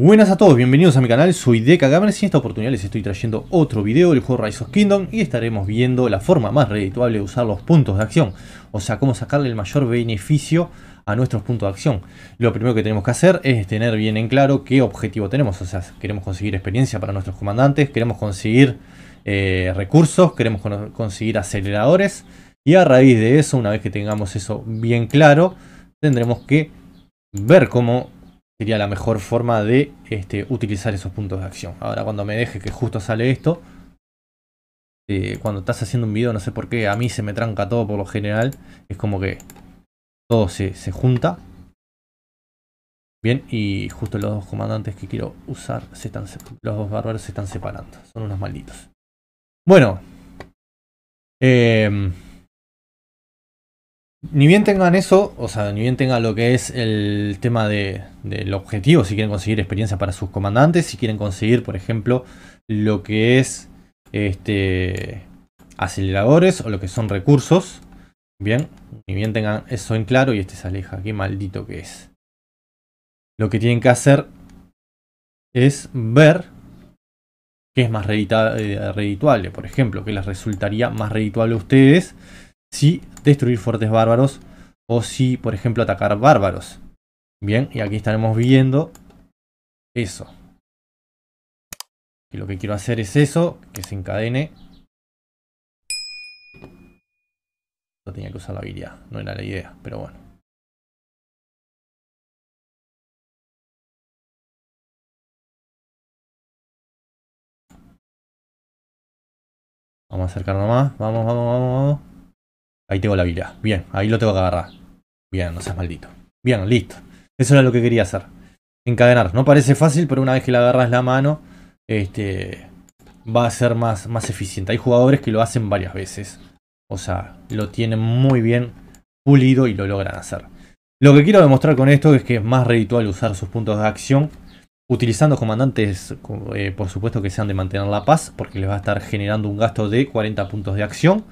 Buenas a todos, bienvenidos a mi canal, soy Deca Gamers y en esta oportunidad les estoy trayendo otro video del juego Rise of Kingdom y estaremos viendo la forma más redituable de usar los puntos de acción, o sea, cómo sacarle el mayor beneficio a nuestros puntos de acción. Lo primero que tenemos que hacer es tener bien en claro qué objetivo tenemos, o sea, queremos conseguir experiencia para nuestros comandantes, queremos conseguir eh, recursos, queremos conseguir aceleradores y a raíz de eso, una vez que tengamos eso bien claro, tendremos que ver cómo sería la mejor forma de este, utilizar esos puntos de acción. Ahora cuando me deje que justo sale esto, eh, cuando estás haciendo un video, no sé por qué, a mí se me tranca todo por lo general, es como que todo se, junta. Bien, y justo los dos comandantes que quiero usar, se están, los dos bárbaros se están separando, son unos malditos. Bueno, em, ni bien tengan eso, o sea, ni bien tengan lo que es el tema del objetivo, si quieren conseguir experiencia para sus comandantes, si quieren conseguir, por ejemplo, lo que es este aceleradores o lo que son recursos. Bien, ni bien tengan eso en claro y este se aleja, qué maldito que es. Lo que tienen que hacer es ver qué es más eh, redituable, por ejemplo, qué les resultaría más redituable a ustedes si destruir fuertes bárbaros o si, por ejemplo, atacar bárbaros. Bien, y aquí estaremos viendo eso. Y lo que quiero hacer es eso, que se encadene. No tenía que usar la habilidad, no era la idea, pero bueno. Vamos a acercarnos más. Vamos, vamos, vamos, vamos. Ahí tengo la vida. Bien, ahí lo tengo que agarrar. Bien, no seas maldito. Bien, listo. Eso era lo que quería hacer. Encadenar. No parece fácil, pero una vez que la agarras la mano, este, va a ser más, más eficiente. Hay jugadores que lo hacen varias veces. O sea, lo tienen muy bien pulido y lo logran hacer. Lo que quiero demostrar con esto es que es más ritual usar sus puntos de acción utilizando comandantes, eh, por supuesto, que sean de mantener la paz, porque les va a estar generando un gasto de 40 puntos de acción.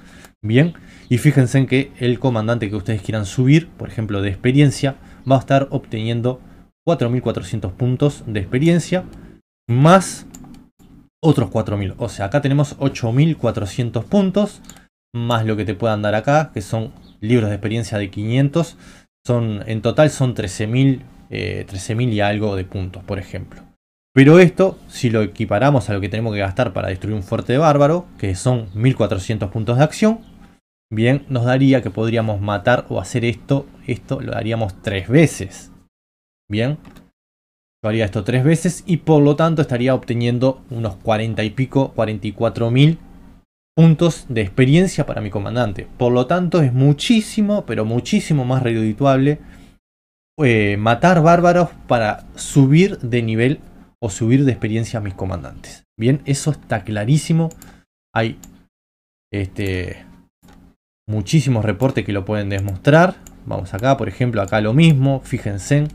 Bien, y fíjense en que el comandante que ustedes quieran subir, por ejemplo, de experiencia, va a estar obteniendo 4.400 puntos de experiencia, más otros 4.000. O sea, acá tenemos 8.400 puntos, más lo que te puedan dar acá, que son libros de experiencia de 500. Son, en total son 13.000 13.000 eh, y algo de puntos, por ejemplo. Pero esto, si lo equiparamos a lo que tenemos que gastar para destruir un fuerte bárbaro, que son 1400 puntos de acción, bien, nos daría que podríamos matar o hacer esto, esto lo haríamos tres veces. Bien, haría esto tres veces y por lo tanto estaría obteniendo unos 40 y pico, 44.000 puntos de experiencia para mi comandante. Por lo tanto es muchísimo, pero muchísimo más redituable eh, matar bárbaros para subir de nivel o subir de experiencia a mis comandantes. Bien, eso está clarísimo. Hay este, muchísimos reportes que lo pueden demostrar. Vamos acá, por ejemplo, acá lo mismo. Fíjense.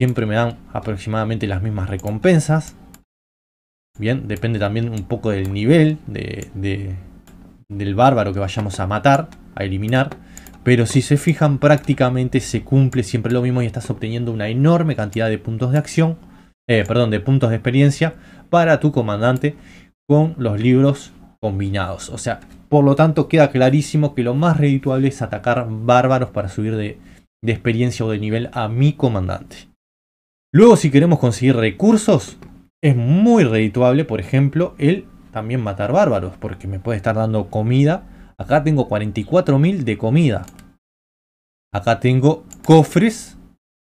Siempre me dan aproximadamente las mismas recompensas. Bien, depende también un poco del nivel del bárbaro que vayamos a matar, a eliminar. Pero si se fijan prácticamente se cumple siempre lo mismo y estás obteniendo una enorme cantidad de puntos de acción, eh, perdón, de puntos de experiencia para tu comandante con los libros combinados. O sea, por lo tanto queda clarísimo que lo más redituable es atacar bárbaros para subir de, de experiencia o de nivel a mi comandante. Luego si queremos conseguir recursos, es muy redituable, por ejemplo, el también matar bárbaros, porque me puede estar dando comida Acá tengo 44.000 de comida. Acá tengo cofres.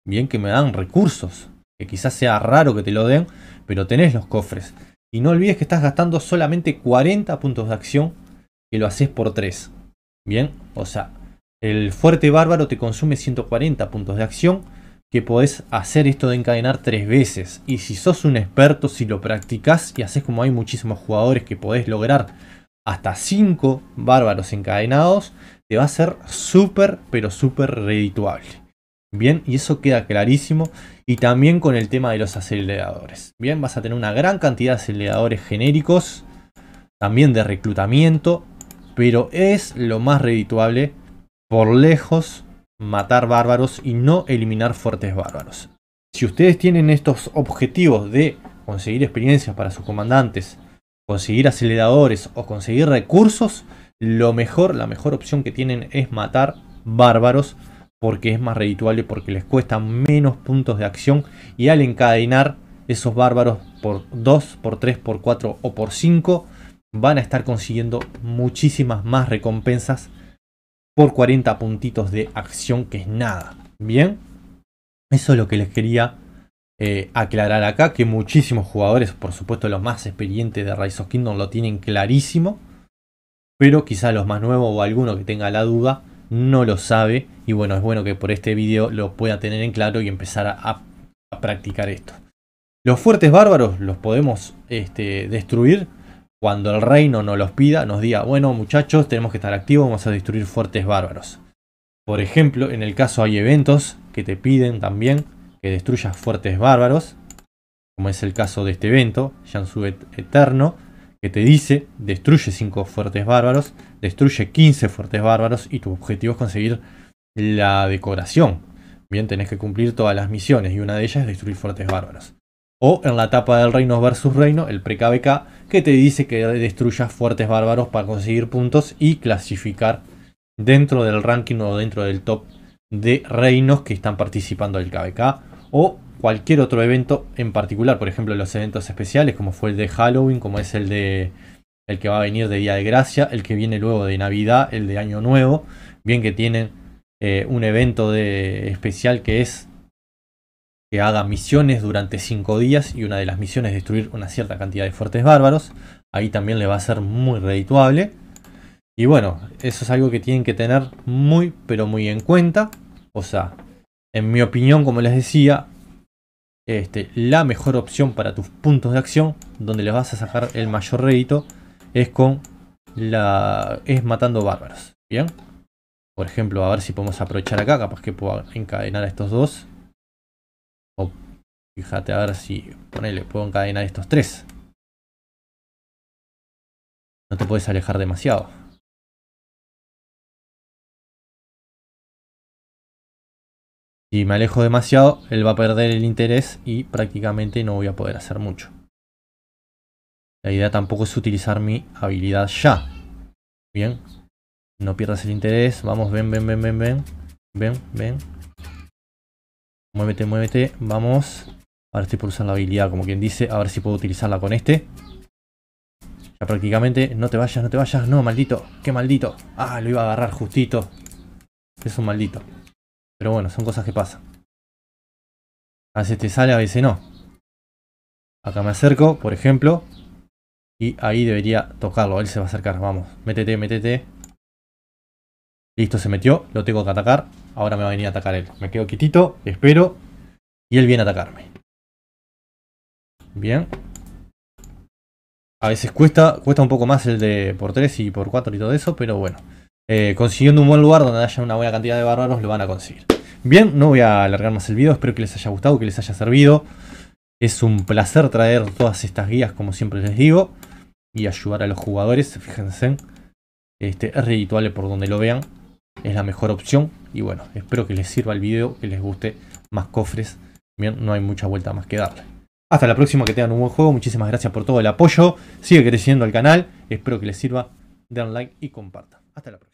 Bien que me dan recursos. Que quizás sea raro que te lo den. Pero tenés los cofres. Y no olvides que estás gastando solamente 40 puntos de acción. Que lo haces por 3. Bien. O sea, el fuerte bárbaro te consume 140 puntos de acción. Que podés hacer esto de encadenar 3 veces. Y si sos un experto, si lo practicas. y haces como hay muchísimos jugadores que podés lograr hasta 5 bárbaros encadenados, te va a ser súper, pero súper redituable. Bien, y eso queda clarísimo. Y también con el tema de los aceleradores. Bien, vas a tener una gran cantidad de aceleradores genéricos, también de reclutamiento, pero es lo más redituable por lejos matar bárbaros y no eliminar fuertes bárbaros. Si ustedes tienen estos objetivos de conseguir experiencias para sus comandantes, conseguir aceleradores o conseguir recursos, lo mejor, la mejor opción que tienen es matar bárbaros porque es más redituable, porque les cuesta menos puntos de acción y al encadenar esos bárbaros por 2, por 3, por 4 o por 5 van a estar consiguiendo muchísimas más recompensas por 40 puntitos de acción que es nada. Bien, eso es lo que les quería eh, aclarar acá que muchísimos jugadores, por supuesto los más experientes de Rise of Kingdom lo tienen clarísimo, pero quizás los más nuevos o alguno que tenga la duda no lo sabe y bueno, es bueno que por este video lo pueda tener en claro y empezar a, practicar esto. Los fuertes bárbaros los podemos este, destruir cuando el reino nos los pida, nos diga, bueno muchachos, tenemos que estar activos, vamos a destruir fuertes bárbaros. Por ejemplo, en el caso hay eventos que te piden también que destruyas fuertes bárbaros, como es el caso de este evento, Jansu Eterno, que te dice, destruye 5 fuertes bárbaros, destruye 15 fuertes bárbaros y tu objetivo es conseguir la decoración. Bien, tenés que cumplir todas las misiones y una de ellas es destruir fuertes bárbaros. O en la etapa del Reino versus Reino, el pre-KBK, que te dice que destruyas fuertes bárbaros para conseguir puntos y clasificar dentro del ranking o dentro del top de reinos que están participando del KBK o cualquier otro evento en particular, por ejemplo los eventos especiales como fue el de Halloween, como es el de el que va a venir de Día de Gracia, el que viene luego de Navidad, el de Año Nuevo, bien que tienen eh, un evento de, especial que es que haga misiones durante cinco días y una de las misiones es destruir una cierta cantidad de fuertes bárbaros, ahí también le va a ser muy redituable. Y bueno, eso es algo que tienen que tener muy pero muy en cuenta. O sea, en mi opinión, como les decía, este, la mejor opción para tus puntos de acción, donde les vas a sacar el mayor rédito, es con la es matando bárbaros. Bien, por ejemplo, a ver si podemos aprovechar acá, capaz que puedo encadenar a estos dos. O fíjate a ver si ponele, puedo encadenar a estos tres. No te puedes alejar demasiado. Si me alejo demasiado, él va a perder el interés y prácticamente no voy a poder hacer mucho. La idea tampoco es utilizar mi habilidad ya. Bien. No pierdas el interés. Vamos, ven, ven, ven, ven, ven. Ven, ven. Muévete, muévete. Vamos. Ahora estoy por usar la habilidad, como quien dice. A ver si puedo utilizarla con este. Ya prácticamente. No te vayas, no te vayas. No, maldito. Qué maldito. Ah, lo iba a agarrar justito. Es un maldito. Pero bueno, son cosas que pasan. A veces te sale, a veces no. Acá me acerco, por ejemplo. Y ahí debería tocarlo. Él se va a acercar. Vamos, métete, métete. Listo, se metió. Lo tengo que atacar. Ahora me va a venir a atacar él. Me quedo quitito, espero. Y él viene a atacarme. Bien. A veces cuesta, cuesta un poco más el de por 3 y por 4 y todo eso, pero bueno. Eh, consiguiendo un buen lugar donde haya una buena cantidad de bárbaros, lo van a conseguir. Bien, no voy a alargar más el video, espero que les haya gustado, que les haya servido. Es un placer traer todas estas guías, como siempre les digo, y ayudar a los jugadores, fíjense. Este, es por donde lo vean, es la mejor opción. Y bueno, espero que les sirva el video, que les guste más cofres. Bien, no hay mucha vuelta más que darle. Hasta la próxima, que tengan un buen juego. Muchísimas gracias por todo el apoyo. Sigue creciendo el canal. Espero que les sirva. Den like y compartan. Hasta la próxima.